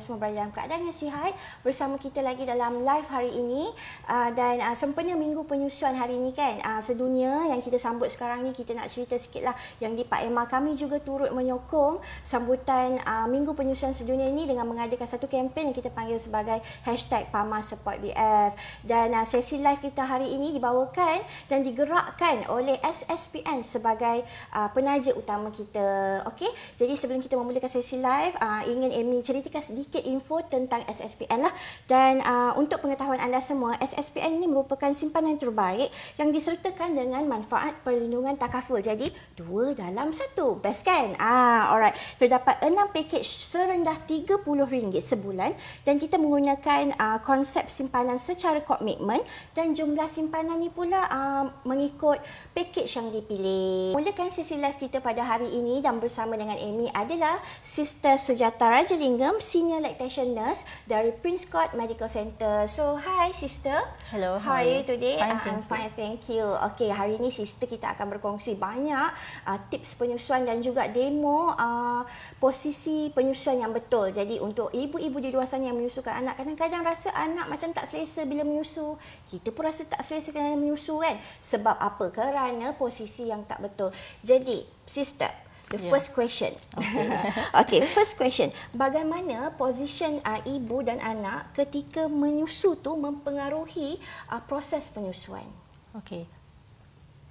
semua berada dalam keadaan yang sihat bersama kita lagi dalam live hari ini ah, dan uh, sempena minggu penyusuan hari ini kan ah, sedunia yang kita sambut sekarang ni kita nak cerita sikit lah yang di Pak Emma kami juga turut menyokong sambutan minggu penyusuan sedunia ini dengan mengadakan satu kempen yang kita panggil sebagai hashtag Pama Support BF dan sesi live kita hari ini dibawakan dan digerakkan oleh SSPN sebagai penaja utama kita. Okey, jadi sebelum kita memulakan sesi live, ingin Amy ceritakan sedikit sedikit info tentang SSPN lah. Dan uh, untuk pengetahuan anda semua, SSPN ini merupakan simpanan terbaik yang disertakan dengan manfaat perlindungan takaful. Jadi, dua dalam satu. Best kan? Ah, alright. Terdapat enam paket serendah RM30 sebulan dan kita menggunakan uh, konsep simpanan secara komitmen dan jumlah simpanan ni pula uh, mengikut paket yang dipilih. Mulakan sesi live kita pada hari ini dan bersama dengan Amy adalah Sister Sujata Raja Lingam, Senior Assistant Lactation Nurse dari Prince Court Medical Center. So, hi sister. Hello. How, how are you today? Fine, uh, thank I'm fine, thank you. Okay, hari ini sister kita akan berkongsi banyak uh, tips penyusuan dan juga demo uh, posisi penyusuan yang betul. Jadi, untuk ibu-ibu di luar sana yang menyusukan anak, kadang-kadang rasa anak macam tak selesa bila menyusu. Kita pun rasa tak selesa kena menyusu kan? Sebab apa? Kerana posisi yang tak betul. Jadi, sister, The yeah. first question. Okay. okay, first question. Bagaimana posisi uh, ah, ibu dan anak ketika menyusu tu mempengaruhi uh, proses penyusuan? Okay.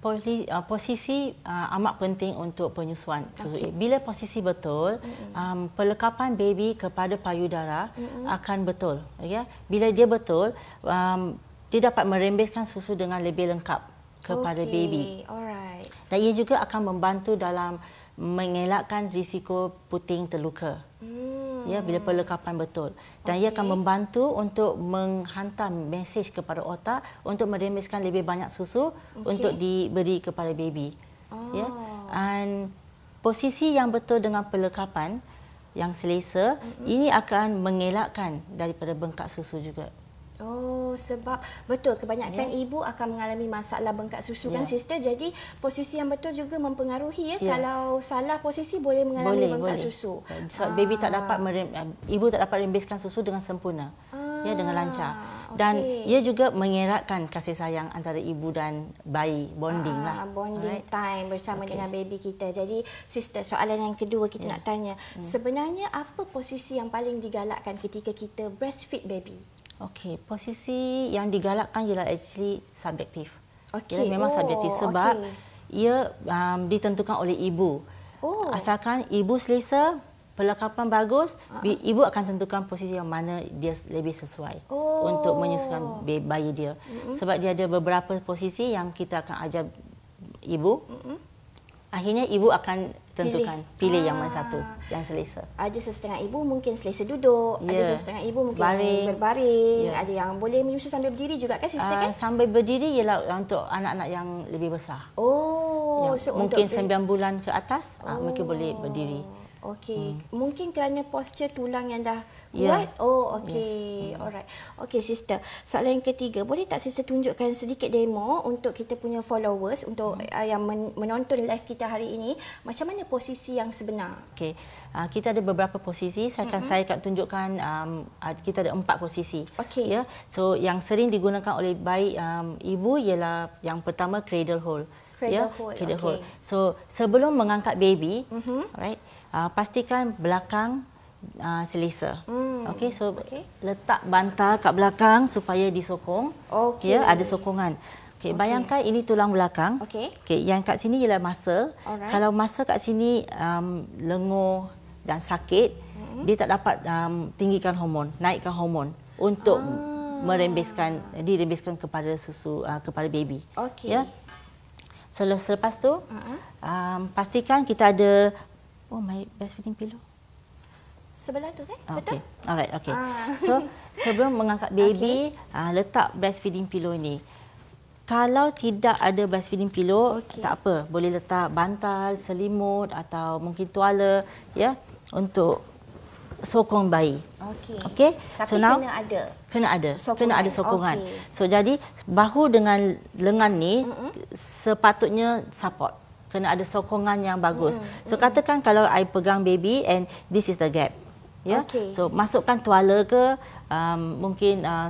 Ah, posisi, uh, posisi uh, amat penting untuk penyusuan. Okay. Bila posisi betul, um, pelekapan baby kepada payudara Mm-mm. akan betul. Okay? Ya. Bila dia betul, um, dia dapat merembeskan susu dengan lebih lengkap kepada okay. baby. Alright. Dan ia juga akan membantu dalam mengelakkan risiko puting terluka. Hmm. Ya bila perlekapan betul dan okay. ia akan membantu untuk menghantar mesej kepada otak untuk meremiskan lebih banyak susu okay. untuk diberi kepada baby. Oh. Ya. And posisi yang betul dengan perlekapan yang selesa mm-hmm. ini akan mengelakkan daripada bengkak susu juga. Oh sebab betul kebanyakan yeah. ibu akan mengalami masalah bengkak susu yeah. kan ya. sister jadi posisi yang betul juga mempengaruhi ya yeah. kalau salah posisi boleh mengalami boleh, bengkak boleh. susu. So, ah. baby tak dapat ah. merem, ah, ibu tak dapat rembeskan susu dengan sempurna. Ya, ah. Ya dengan lancar. Dan okay. ia juga mengeratkan kasih sayang antara ibu dan bayi, bonding ah, lah. Bonding right. time bersama okay. dengan baby kita. Jadi, sister, soalan yang kedua kita yeah. nak tanya. Hmm. Sebenarnya, apa posisi yang paling digalakkan ketika kita breastfeed baby? Okey, posisi yang digalakkan ialah actually subjektif. Okey, memang oh, subjektif sebab okay. ia um, ditentukan oleh ibu. Oh. Asalkan ibu selesa, perlengkapan bagus, uh ibu akan tentukan posisi yang mana dia lebih sesuai oh. untuk menyusukan bayi dia. Uh-huh. Sebab dia ada beberapa posisi yang kita akan ajar ibu. Uh-huh. Akhirnya ibu akan tentukan pilih, pilih yang mana ah. satu yang selesa. Ada setengah ibu mungkin selesa duduk, ya. ada setengah ibu mungkin Baring. berbaring, ya. ada yang boleh menyusu sambil berdiri juga kan sister uh, kan? Sambil berdiri ialah untuk anak-anak yang lebih besar. Oh, ya, so mungkin untuk... 9 bulan ke atas oh. uh, boleh berdiri. Okey, hmm. mungkin kerana posture tulang yang dah ya. kuat. Yeah. Oh, okey. Yes. Hmm. Alright. Okey, sister. Soalan yang ketiga, boleh tak sister tunjukkan sedikit demo untuk kita punya followers untuk hmm. Uh, yang menonton live kita hari ini, macam mana posisi yang sebenar? Okey. Uh, kita ada beberapa posisi. Saya akan hmm saya akan tunjukkan um, uh, kita ada empat posisi. Okey. Ya. Yeah. So, yang sering digunakan oleh baik um, ibu ialah yang pertama cradle hold. Cradle yeah. hold. Cradle okay. hold. So, sebelum mengangkat baby, mm-hmm. right? uh, pastikan belakang uh, selesa. Hmm. Okey, so okay. letak bantal kat belakang supaya disokong. Okey, ya, ada sokongan. Okey, okay. bayangkan ini tulang belakang. Okey. Okey, yang kat sini ialah masa. Alright. Kalau masa kat sini um, lenguh dan sakit, hmm. dia tak dapat um, tinggikan hormon, naikkan hormon untuk ah merembeskan dirembeskan kepada susu uh, kepada baby. Okey. Ya. So, selepas tu, uh-huh. um, pastikan kita ada Oh, my breastfeeding pillow. Sebelah tu kan? Okay. Ah, Betul? Alright, okay. Ah. So, sebelum mengangkat baby, okay. uh, ah, letak breastfeeding pillow ni. Kalau tidak ada breastfeeding pillow, okay. tak apa. Boleh letak bantal, selimut atau mungkin tuala ya untuk sokong bayi. Okey. Okey. Tapi so, kena now, ada. Kena ada. Sokongan. Kena ada sokongan. Okay. So jadi bahu dengan lengan ni mm-hmm. sepatutnya support kena ada sokongan yang bagus. Mm. So hmm. katakan mm. kalau I pegang baby and this is the gap. Ya. Yeah? Okay. So masukkan tuala ke um, mungkin uh,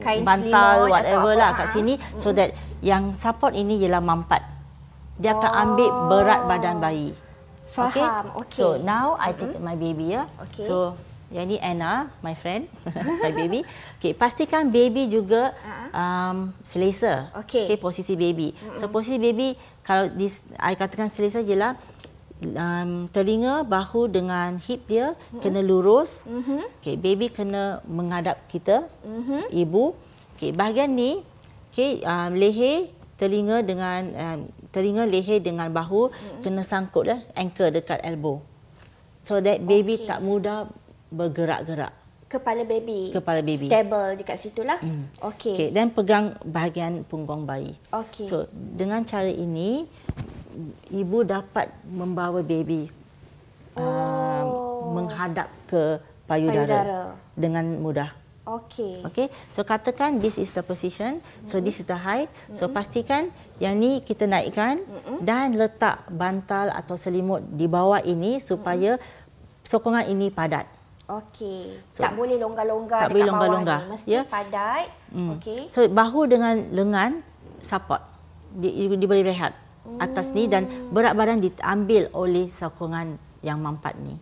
kain bantal whatever lah ah, kat ah. sini ha? so hmm. that yang support ini ialah mampat. Dia akan oh. ambil berat badan bayi. Faham. Okay. okay. So now I take mm-hmm. my baby ya. Yeah? Okay. So yang ni Anna, my friend, my baby. Okay, pastikan baby juga ah. um, selesa. Okay. okay, posisi baby. So posisi baby kalau dis, I katakan selesa je lah. Um, telinga, bahu dengan hip dia mm-hmm. kena lurus. Mm-hmm. Okay, baby kena menghadap kita, mm-hmm. ibu. Okay, bahagian ni, okay, um, leher, telinga dengan um, telinga, leher dengan bahu mm-hmm. kena sangkut lah, anchor dekat elbow. So that baby okay. tak mudah bergerak-gerak. Kepala baby. Kepala baby. Stable dekat situ lah. Mm. Okey. Okay. Dan pegang bahagian punggung bayi. Okey. So dengan cara ini ibu dapat membawa baby ah, oh. um, menghadap ke payudara, payudara. dengan mudah. Okey. Okey. So katakan this is the position. So mm this is the height. So mm-hmm. pastikan yang ni kita naikkan mm-hmm. dan letak bantal atau selimut di bawah ini supaya mm-hmm. sokongan ini padat. Okey. So, tak boleh longgar-longgar tak dekat boleh bawah longgar. ni. Mesti yeah. padat. Mm. Okey. So bahu dengan lengan support. Dia, dia boleh rehat mm. atas ni dan hmm. berat badan diambil oleh sokongan yang mampat ni.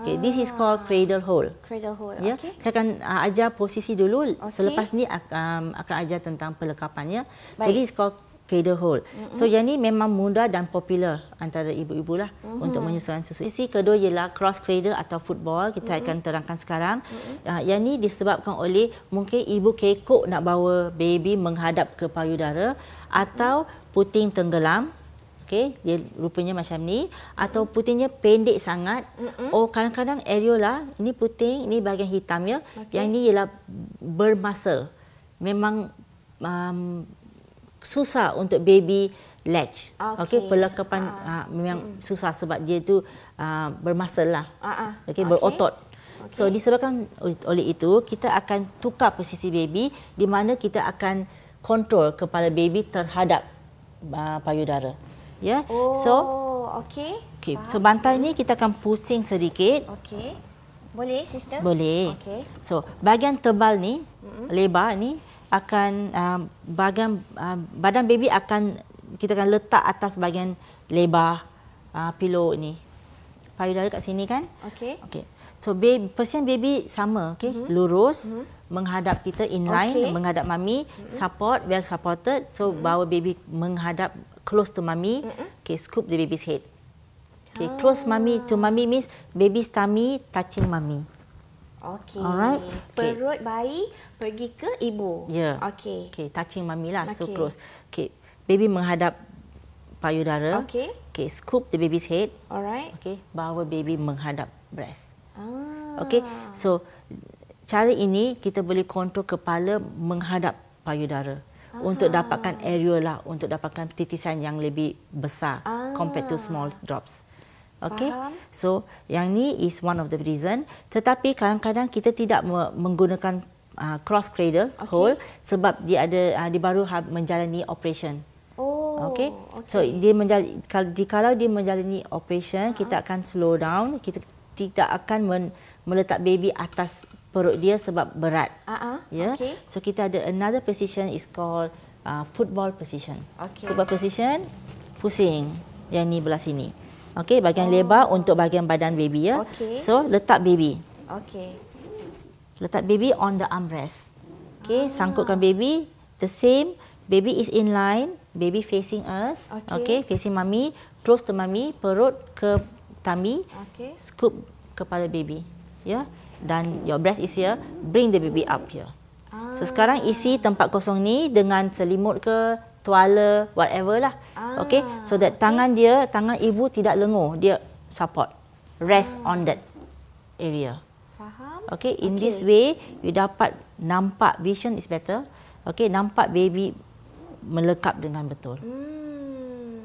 Okey, this is called ah. cradle hold. Cradle hold. Yeah. Okay. Saya akan uh, ajar posisi dulu. Okay. Selepas ni um, akan ajar tentang pelekapannya. Baik. So this is called cradle hold. Mm-hmm. So yang ni memang mudah dan popular antara ibu-ibu lah mm-hmm. untuk menyusun susu. Isi kedua ialah cross cradle atau football kita mm-hmm. akan terangkan sekarang. Mm-hmm. Uh, yang ni disebabkan oleh mungkin ibu kekok nak bawa baby menghadap ke payudara atau puting tenggelam. Okay, dia rupanya macam ni atau putingnya pendek sangat Mm-mm. oh kadang-kadang areola ini puting ini bahagian hitamnya okay. yang ini ialah bermuscle memang um, susah untuk baby latch. Okey, okay, perlekapan uh. Ah. Uh, ah, memang hmm. susah sebab dia tu uh, bermasalah. Uh-uh. Okey, berotot. Okay. So disebabkan oleh itu kita akan tukar posisi baby di mana kita akan kontrol kepala baby terhadap uh, payudara. Ya. Yeah? Oh, so okey. Okey. So bantal ni kita akan pusing sedikit. Okey. Boleh sister? Boleh. Okey. So bahagian tebal ni, mm-hmm. lebar ni akan uh, bahagian uh, badan baby akan kita akan letak atas bahagian lebar uh, pilo ini. Payudara kat sini kan? Okey. Okey. So baby pasien baby sama okey, mm-hmm. lurus mm-hmm. menghadap kita inline okay. menghadap mami, mm-hmm. support well supported. So mm-hmm. bawa baby menghadap close to mami, mm-hmm. okey scoop the baby's head. Okay, ah. close mummy to mummy means baby's tummy touching mummy. Okey. Alright. Perut okay. bayi pergi ke ibu. Ya. Yeah. Okay. Okay. Touching mami lah. So close. Okay. Baby menghadap payudara. Okey. Okay. Scoop the baby's head. Alright. Okay. Bawa baby menghadap breast. Ah. Okay. So cara ini kita boleh kontrol kepala menghadap payudara. Aha. Untuk dapatkan areola, untuk dapatkan titisan yang lebih besar ah. compared to ah. small drops. Okay, so yang ni is one of the reason. Tetapi kadang-kadang kita tidak menggunakan uh, cross cradle okay. hole sebab dia ada uh, dia baru ha-, menjalani operation. Okay. Oh, okay, so dia menjalani, kalau dia menjalani operation, uh-huh. kita akan slow down, kita tidak akan men, meletak baby atas perut dia sebab berat. Uh-huh. Yeah. Okay. So kita ada another position is called uh, football position. Okay. Football position, pusing yang ni belah sini. Okey, bahagian oh. lebar untuk bahagian badan baby ya. Okay. So, letak baby. Okey. Letak baby on the armrest. Okey, ah. sangkutkan baby the same baby is in line, baby facing us. Okey, okay, facing mummy, close to mummy, perut ke tummy. Okey. Scoop kepala baby. Ya. Yeah? Dan your breast is here, bring the baby up here. Ah. So sekarang isi tempat kosong ni dengan selimut ke, tuala whatever lah ah. okay so that tangan dia tangan ibu tidak lenguh dia support rest ah. on that area faham okay in okay. this way you dapat nampak vision is better okay nampak baby melekap dengan betul hmm.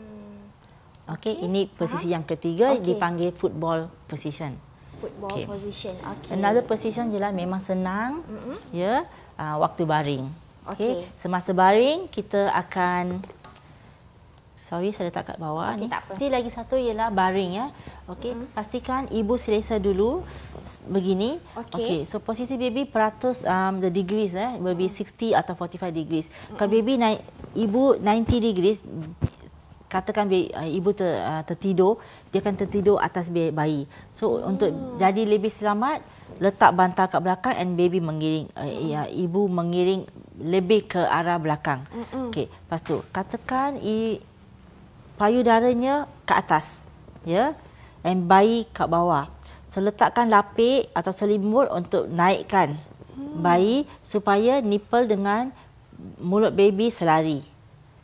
okay. okay ini posisi faham? yang ketiga okay. dipanggil football position football okay. position okay another position ialah memang senang mm-hmm. ya yeah, uh, waktu baring Okey. Okay. Semasa baring kita akan Sorry saya letak kat bawah okay, ni. Tak apa. Nanti lagi satu ialah baring ya. Okey, mm -hmm. pastikan ibu selesa dulu begini. Okey. Okay. So posisi baby peratus um, the degrees eh, maybe mm -hmm. 60 atau 45 degrees. Mm -hmm. Kalau baby naik ibu 90 degrees katakan eh, ibu ter, eh, tertidur, dia akan tertidur atas bayi. So oh. untuk hmm. jadi lebih selamat, letak bantal kat belakang and baby mengiring eh, hmm. ya mm. ibu mengiring lebih ke arah belakang. Mm-mm. Okay, lepas tu katakan i, payudaranya ke atas. Ya. Yeah? And bayi kat bawah. So letakkan lapik atau selimut untuk naikkan mm. bayi supaya nipple dengan mulut baby selari.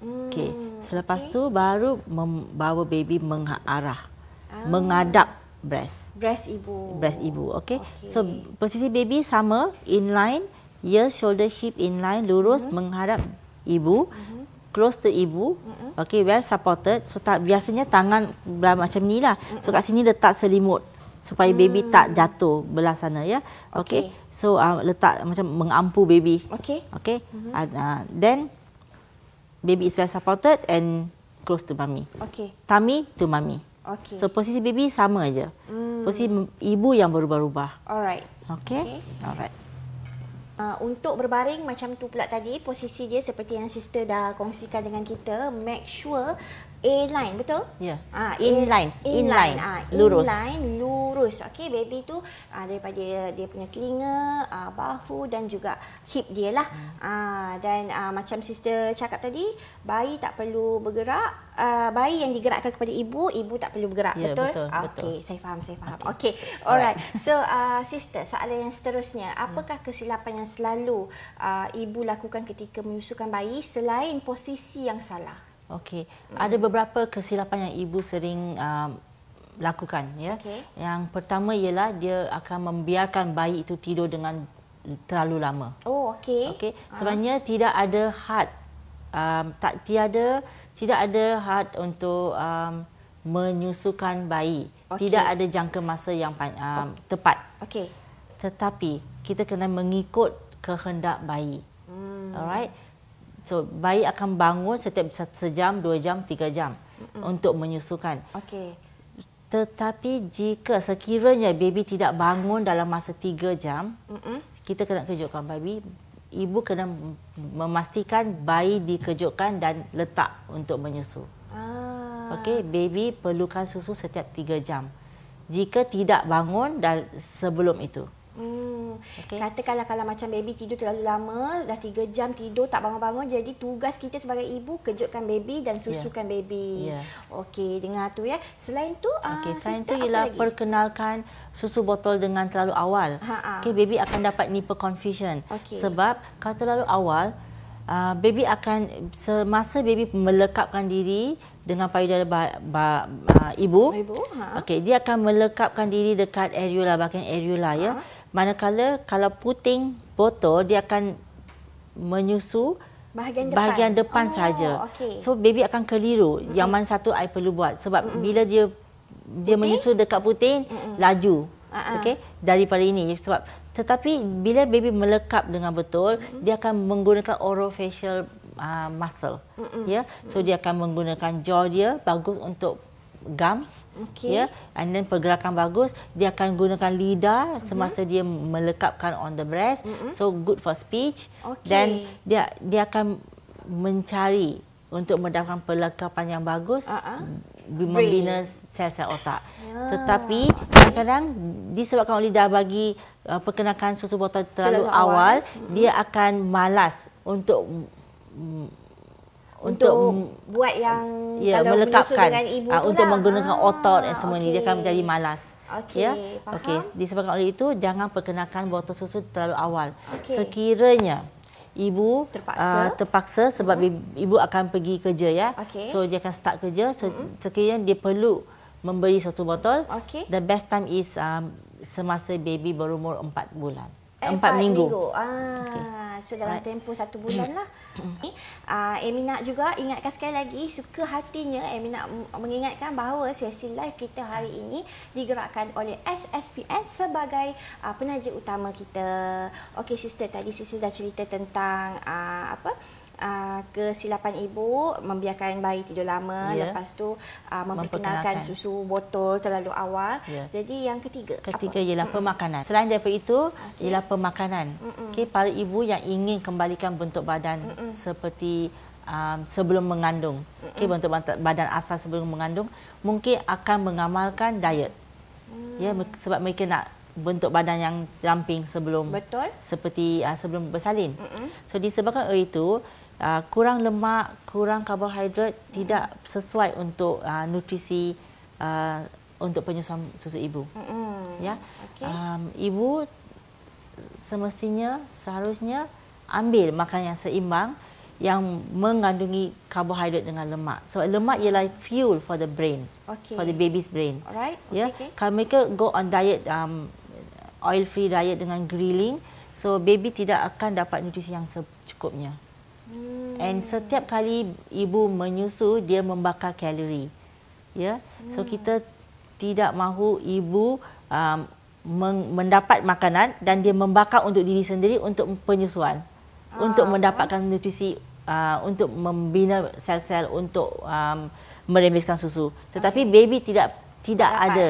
Mm. Okay. Selepas okay. tu baru membawa baby mengarah, ah. mengadap breast. Breast ibu. Breast ibu, okay. okay. So posisi baby sama, in line, ear, shoulder, hip, in line, lurus hmm. menghadap ibu. Hmm. Close to ibu, mm-hmm. okay, well supported. So tak biasanya tangan belah macam ni lah. Mm-hmm. So kat mhm. sini letak selimut supaya mm. baby hmm. tak jatuh belah sana ya. Okay, okay. so uh, letak macam mengampu baby. Okay, okay. Mm-hmm. Uh, ah, ah, then baby is well supported and close to mummy. Okay. Tummy to mummy. Okay. So posisi baby sama aja. Hmm. Posisi ibu yang berubah-ubah. Alright. Okay. okay. Alright. Uh, untuk berbaring macam tu pula tadi posisi dia seperti yang sister dah kongsikan dengan kita make sure A line betul? Ya. Ah, A, in line, in, line. Ah, in lurus. line lurus. Okey, baby tu ah, daripada dia punya telinga, ah, bahu dan juga hip dia lah. Hmm. Ah, dan ah, macam sister cakap tadi, bayi tak perlu bergerak. Ah, bayi yang digerakkan kepada ibu, ibu tak perlu bergerak, ya, betul? betul? Ah, Okey, saya faham, saya faham. Okey. Okay. Alright. so, ah, sister, soalan yang seterusnya, hmm. apakah kesilapan yang selalu ah, ibu lakukan ketika menyusukan bayi selain posisi yang salah? Okey. Ada beberapa kesilapan yang ibu sering uh, lakukan ya. Okay. Yang pertama ialah dia akan membiarkan bayi itu tidur dengan terlalu lama. Oh, okey. Okey. Ah. Sebenarnya uh. tidak ada had um, tak tiada tidak ada had untuk um, menyusukan bayi. Okay. Tidak ada jangka masa yang um, tepat. Okey. Tetapi kita kena mengikut kehendak bayi. Hmm. Alright so bayi akan bangun setiap sejam, dua jam, tiga jam mm-hmm. untuk menyusukan. Okey. Tetapi jika sekiranya baby tidak bangun dalam masa tiga jam, mm-hmm. kita kena kejutkan baby. Ibu kena memastikan bayi dikejutkan dan letak untuk menyusu. Ah. Okey, baby perlukan susu setiap tiga jam. Jika tidak bangun dan sebelum itu. Okay. Katakanlah kalau macam baby tidur terlalu lama, dah 3 jam tidur tak bangun-bangun, jadi tugas kita sebagai ibu kejutkan baby dan ya. susukan yeah. baby. Yeah. Okey, dengar tu ya. Selain tu, ah, okay. selain tu ialah lagi? perkenalkan susu botol dengan terlalu awal. Ha, ha. Okey, baby akan dapat nipple confusion. Okay. Sebab kalau terlalu awal, Ah, baby akan semasa baby melekapkan diri dengan payudara ba, ba, uh, ibu. Ibu. Ha. Okey, dia akan melekapkan diri dekat areola bahkan areola ya. ha. ya. Manakala kalau puting botol dia akan menyusu bahagian depan. Bahagian depan oh, saja. Okay. So baby akan keliru. Hmm. Yang mana satu I perlu buat sebab hmm. bila dia dia menyusu dekat puting hmm. laju. Uh-huh. Okey, daripada ini sebab tetapi bila baby melekap dengan betul mm-hmm. dia akan menggunakan orofacial uh, muscle mm-hmm. ya yeah? so dia akan menggunakan jaw dia bagus untuk gums okay. ya yeah? and then pergerakan bagus dia akan gunakan lidah mm-hmm. semasa mm-hmm. dia melekapkan on the breast mm-hmm. so good for speech dan okay. dia dia akan mencari untuk mendapatkan pelekapan yang bagus uh-huh. membina sel-sel otak yeah. tetapi kadang-kadang disebabkan oleh dah bagi uh, perkenalkan susu botol terlalu, terlalu awal, awal hmm. dia akan malas untuk mm, untuk, untuk buat yang ya, kalau melekapkan ibu uh, untuk lah. menggunakan ah, otot dan semua okay. ni dia akan menjadi malas. Okey. Ya? Okey, disebabkan oleh itu jangan perkenalkan botol susu terlalu awal. Okay. Sekiranya ibu terpaksa uh, terpaksa sebab mm. ibu akan pergi kerja ya. Okay. So dia akan start kerja. So, mm. Sekiranya dia perlu memberi satu botol. Okay. The best time is um, semasa baby berumur empat bulan. Eh, empat minggu. minggu. Ah, okay. So dalam tempoh satu bulan lah. Okay. Uh, eh, Amy ah, nak juga ingatkan sekali lagi suka hatinya Amy nak mengingatkan bahawa sesi live kita hari ini digerakkan oleh SSPN sebagai uh, ah, penaja utama kita. Okey sister tadi sister dah cerita tentang uh, apa? apa uh, kesilapan ibu membiarkan bayi tidur lama yeah. lepas tu uh, memperkenalkan, susu botol terlalu awal. Yeah. Jadi yang ketiga, ketiga apa? ialah Mm-mm. pemakanan. Selain daripada itu okay. ialah pemakanan. Okey, para ibu yang ingin kembalikan bentuk badan Mm-mm. seperti um, sebelum mengandung. Okey, bentuk badan asal sebelum mengandung mungkin akan mengamalkan diet. Ya, yeah, mm. sebab mereka nak bentuk badan yang ramping sebelum betul seperti uh, sebelum bersalin. Mm-mm. So disebabkan oleh itu Ah, kurang lemak, kurang karbohidrat hmm. tidak sesuai untuk uh, nutrisi uh, untuk penyusuan susu ibu. Hmm. Ya. Okay. Um, ibu semestinya seharusnya ambil makanan yang seimbang yang mengandungi karbohidrat dengan lemak. So lemak ialah fuel for the brain, okay. for the baby's brain. Alright. Okay, ya? yeah. Okay. Kalau mereka go on diet um, oil free diet dengan grilling, so baby tidak akan dapat nutrisi yang secukupnya. Hmm. And setiap kali ibu menyusu, dia membakar kalori. Ya. Yeah? Hmm. So kita tidak mahu ibu um, mendapat makanan dan dia membakar untuk diri sendiri untuk penyusuan. Ah. Untuk mendapatkan nutrisi uh, untuk membina sel-sel untuk um, merembeskan susu. Tetapi okay. baby tidak tidak Dapat. ada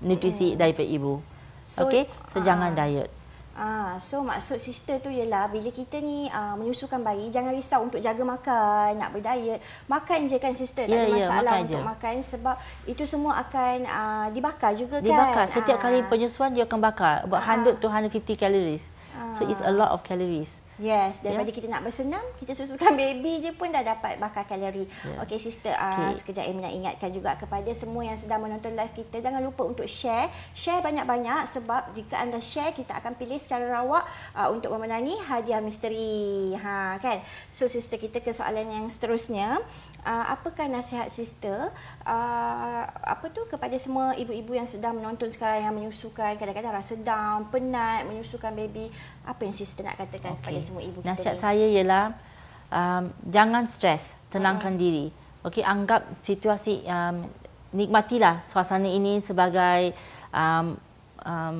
nutrisi hmm. daripada ibu. So, okay, so uh, jangan ah. diet. Ah, so maksud sister tu ialah bila kita ni uh, menyusukan bayi jangan risau untuk jaga makan, nak berdiet, makan je kan sister, yeah, tak ya, ada yeah, masalah makan untuk je. makan sebab itu semua akan uh, dibakar juga dibakar. kan. Dibakar setiap ah. kali penyusuan dia akan bakar. About ah. 100 to 150 calories. Ah. So it's a ah. lot of calories. Yes, daripada yeah. kita nak bersenam, kita susukan baby je pun dah dapat bakar kalori. Yeah. Okey sister, ah, okay. uh, sekejap Amy nak ingatkan juga kepada semua yang sedang menonton live kita, jangan lupa untuk share. Share banyak-banyak sebab jika anda share, kita akan pilih secara rawak uh, untuk memenangi hadiah misteri. Ha kan? So sister kita ke soalan yang seterusnya. Uh, apakah nasihat sister uh, apa tu kepada semua ibu-ibu yang sedang menonton sekarang yang menyusukan, kadang-kadang rasa down, penat menyusukan baby, apa yang sister nak katakan okay. kepada semua ibu kita nasihat ni? saya ialah um, jangan stres tenangkan hmm. diri okey anggap situasi um, nikmatilah suasana ini sebagai um, um,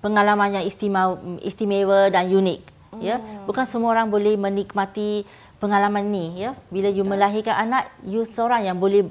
pengalaman yang istimewa, istimewa dan unik ya hmm. bukan semua orang boleh menikmati pengalaman ni ya bila you melahirkan anak you seorang yang boleh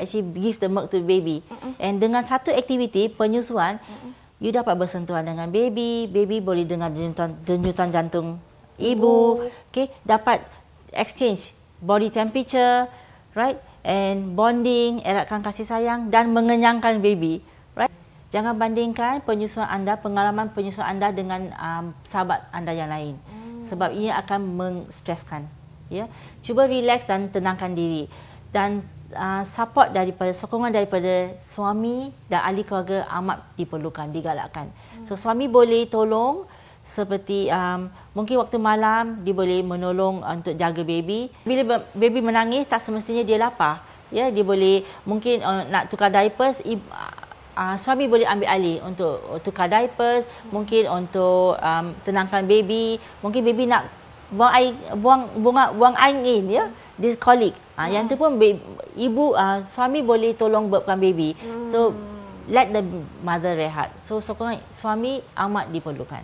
actually give the milk to the baby and dengan satu aktiviti penyusuan mm you dapat bersentuhan dengan baby, baby boleh dengar denyutan, denyutan jantung ibu, okay, dapat exchange body temperature, right, and bonding, eratkan kasih sayang dan mengenyangkan baby, right. Jangan bandingkan penyusuan anda, pengalaman penyusuan anda dengan um, sahabat anda yang lain. Hmm. Sebab ini akan mengstreskan. Ya. Cuba relax dan tenangkan diri dan uh, support daripada sokongan daripada suami dan ahli keluarga amat diperlukan digalakkan. Hmm. So suami boleh tolong seperti um, mungkin waktu malam dia boleh menolong untuk jaga baby. Bila baby menangis tak semestinya dia lapar. Ya, dia boleh mungkin uh, nak tukar diapers i, uh, suami boleh ambil alih untuk uh, tukar diapers, hmm. mungkin untuk um, tenangkan baby, mungkin baby nak buang air buang bunga buang angin ya. Hmm this colleague ah hmm. yang tu pun ibu uh, suami boleh tolong burpkan baby hmm. so let the mother rehat so sokongan suami amat diperlukan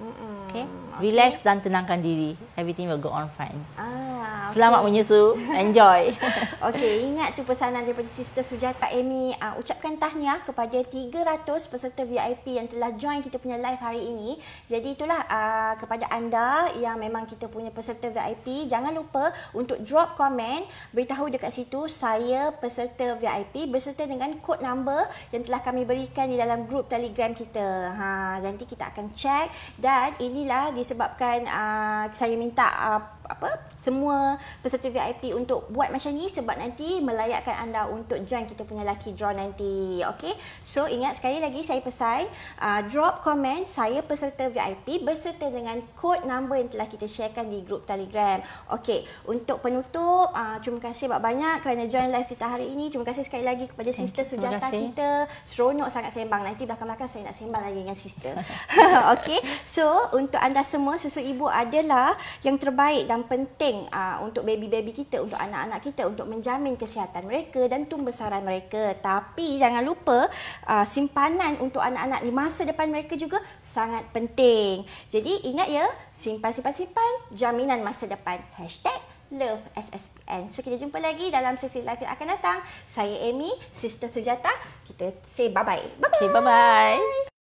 hmm. okay relax dan tenangkan diri everything will go on fine ah. Selamat menyusu. Enjoy. Okey, ingat tu pesanan daripada Sister Sujata Amy. Uh, ucapkan tahniah kepada 300 peserta VIP yang telah join kita punya live hari ini. Jadi itulah uh, kepada anda yang memang kita punya peserta VIP. Jangan lupa untuk drop komen. Beritahu dekat situ saya peserta VIP berserta dengan kod number yang telah kami berikan di dalam grup telegram kita. Ha, nanti kita akan check dan inilah disebabkan uh, saya minta uh, apa semua peserta VIP untuk buat macam ni sebab nanti melayakkan anda untuk join kita punya lucky draw nanti okey so ingat sekali lagi saya pesan uh, drop komen saya peserta VIP berserta dengan kod number yang telah kita sharekan di grup Telegram okey untuk penutup uh, terima kasih banyak-banyak kerana join live kita hari ini terima kasih sekali lagi kepada Thank sister sujata kita seronok sangat sembang nanti belakang-belakang saya nak sembang lagi dengan sister okey so untuk anda semua susu ibu adalah yang terbaik dan yang penting uh, untuk baby-baby kita, untuk anak-anak kita untuk menjamin kesihatan mereka dan tumbesaran mereka. Tapi jangan lupa uh, simpanan untuk anak-anak di masa depan mereka juga sangat penting. Jadi ingat ya, simpan-simpan-simpan jaminan masa depan. Hashtag Love SSPN. So kita jumpa lagi dalam sesi live yang akan datang. Saya Amy, Sister Sujata. Kita say bye-bye. Bye-bye. Okay, bye-bye.